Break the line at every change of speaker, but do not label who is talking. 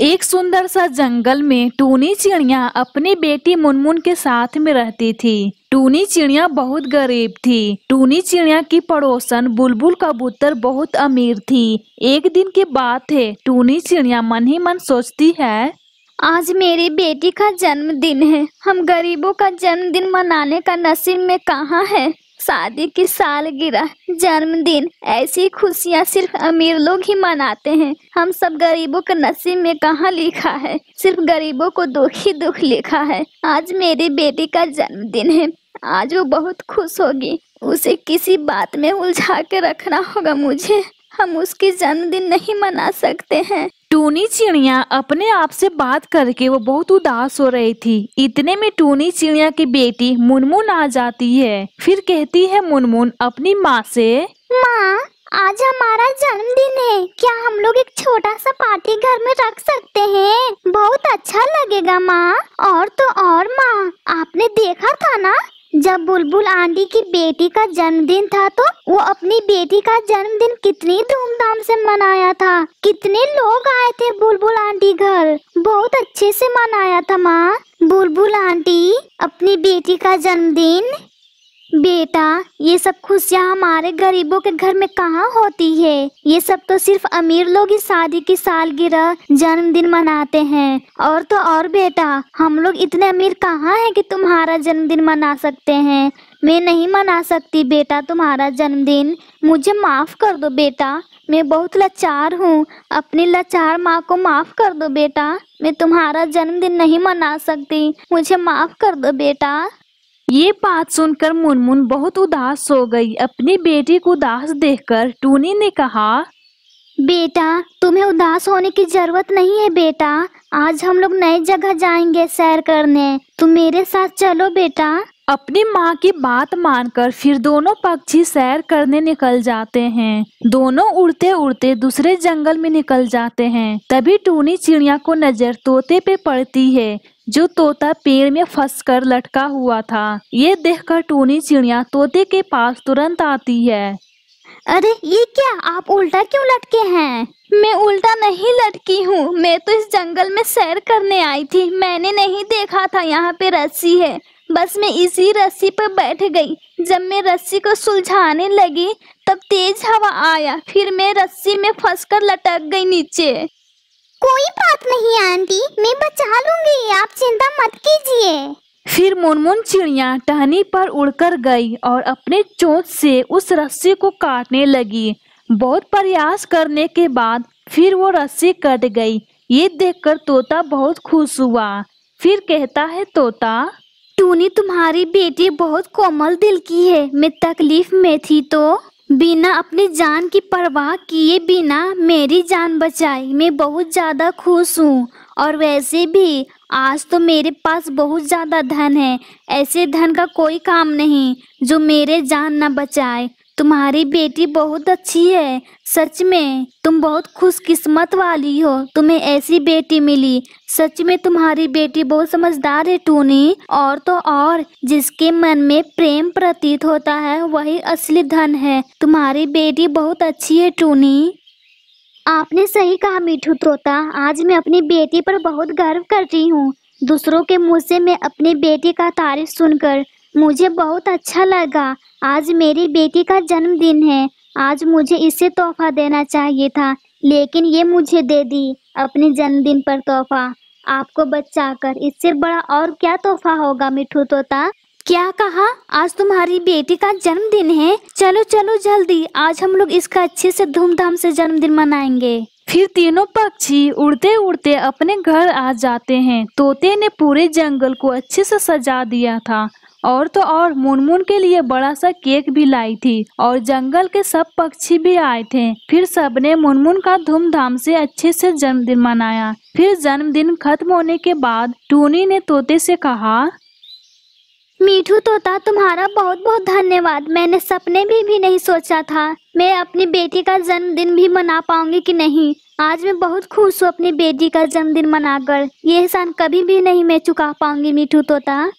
एक सुंदर सा जंगल में टूनी चिड़िया अपनी बेटी मुनमुन के साथ में रहती थी टूनी चिड़िया बहुत गरीब थी टूनी चिड़िया की पड़ोसन बुलबुल कबूतर बहुत अमीर थी एक दिन की बात है टूनी चिड़िया मन ही मन सोचती है
आज मेरी बेटी का जन्मदिन है हम गरीबों का जन्मदिन मनाने का नसीब में कहाँ है शादी की सालगिरह जन्मदिन ऐसी खुशियाँ सिर्फ अमीर लोग ही मनाते हैं हम सब गरीबों के नसीब में कहाँ लिखा है सिर्फ गरीबों को दुख ही दुख लिखा है आज मेरी बेटी का जन्मदिन है आज वो बहुत खुश होगी उसे किसी बात में उलझा के रखना होगा मुझे हम उसकी जन्मदिन नहीं मना सकते हैं
टूनी चिड़िया अपने आप से बात करके वो बहुत उदास हो रही थी इतने में टूनी चिड़िया की बेटी मुनमुन आ जाती है फिर कहती है मुनमुन अपनी माँ से
माँ आज हमारा जन्मदिन है क्या हम लोग एक छोटा सा पार्टी घर में रख सकते हैं बहुत अच्छा लगेगा माँ और तो और माँ आपने देखा था ना जब बुलबुल आंटी की बेटी का जन्मदिन था तो वो अपनी बेटी का जन्मदिन कितनी धूमधाम से मनाया था कितने लोग आए थे बुलबुल आंटी घर बहुत अच्छे से मनाया था माँ बुलबुल आंटी अपनी बेटी का जन्मदिन बेटा ये सब खुशियाँ हमारे गरीबों के घर में कहाँ होती है ये सब तो सिर्फ अमीर लोग ही शादी की सालगिरह जन्मदिन मनाते हैं और तो और बेटा हम लोग इतने अमीर कहाँ हैं कि तुम्हारा जन्मदिन मना सकते हैं मैं नहीं मना सकती बेटा तुम्हारा जन्मदिन मुझे माफ़ कर दो बेटा मैं बहुत लाचार हूँ अपनी लाचार माँ को माफ़ कर दो बेटा मैं तुम्हारा जन्मदिन नहीं मना सकती मुझे माफ़ कर दो बेटा ये बात सुनकर मुनमुन बहुत उदास हो गई अपनी बेटी को उदास देखकर टूनी ने कहा बेटा तुम्हें उदास होने की जरूरत नहीं है बेटा आज हम लोग नई जगह जाएंगे सैर करने तुम मेरे साथ चलो बेटा अपनी माँ की बात मानकर फिर दोनों पक्षी सैर करने निकल जाते
हैं दोनों उड़ते उड़ते दूसरे जंगल में निकल जाते हैं तभी टूनी चिड़िया को नजर तोते पे पड़ती है जो तोता पेड़ में फंसकर लटका हुआ था ये देखकर टूनी चिड़िया तोते के पास तुरंत आती है अरे
ये क्या आप उल्टा क्यों लटके हैं मैं उल्टा नहीं लटकी हूँ मैं तो इस जंगल में सैर करने आई थी मैंने नहीं देखा था यहाँ पे रस्सी है बस मैं इसी रस्सी पर बैठ गई जब मैं रस्सी को सुलझाने लगी तब तेज हवा आया फिर मैं रस्सी में फंसकर लटक गई नीचे कोई बात नहीं आंटी मैं बचा लूंगी आप चिंता मत कीजिए फिर मुनमुन
चिड़िया टहनी पर उड़कर गई और अपने चोट से उस रस्सी को काटने लगी बहुत प्रयास करने के बाद फिर वो रस्सी कट गई ये
देखकर तोता बहुत खुश हुआ फिर कहता है तोता तूने तुम्हारी बेटी बहुत कोमल दिल की है मैं तकलीफ में थी तो बिना अपनी जान की परवाह किए बिना मेरी जान बचाई मैं बहुत ज़्यादा खुश हूँ और वैसे भी आज तो मेरे पास बहुत ज़्यादा धन है ऐसे धन का कोई काम नहीं जो मेरे जान न बचाए तुम्हारी बेटी बहुत अच्छी है सच में तुम बहुत खुशकिस्मत वाली हो तुम्हें ऐसी बेटी मिली सच में तुम्हारी बेटी बहुत समझदार है टूनी और तो और जिसके मन में प्रेम प्रतीत होता है वही असली धन है तुम्हारी बेटी बहुत अच्छी है टूनी आपने सही कहा मीठू त्रोता आज मैं अपनी बेटी पर बहुत गर्व कर रही हूँ दूसरों के मुँह से मैं अपनी बेटी का तारीफ सुनकर मुझे बहुत अच्छा लगा आज मेरी बेटी का जन्मदिन है आज मुझे इसे तोहफा देना चाहिए था लेकिन ये मुझे दे दी अपने जन्मदिन पर तोहफा आपको बचा कर इससे बड़ा और क्या तोहफा होगा मिठू तोता क्या कहा आज तुम्हारी बेटी का जन्मदिन है चलो चलो जल्दी आज हम लोग इसका अच्छे से धूमधाम से जन्मदिन मनाएंगे फिर तीनों पक्षी उड़ते उड़ते
अपने घर आ जाते हैं तोते ने पूरे जंगल को अच्छे से सजा दिया था और तो और मुनमुन के लिए बड़ा सा केक भी लाई थी और जंगल के सब पक्षी भी आए थे फिर सबने मुनमुन का धूमधाम से अच्छे से जन्मदिन मनाया
फिर जन्मदिन खत्म होने के बाद टूनी ने तोते से कहा मीठू तोता तुम्हारा बहुत बहुत धन्यवाद मैंने सपने भी भी नहीं सोचा था मैं अपनी बेटी का जन्मदिन भी मना पाऊंगी कि नहीं आज मैं बहुत खुश हूँ अपनी बेटी का जन्मदिन मनाकर ये एहसान कभी भी नहीं मैं चुका पाऊंगी मीठू तोता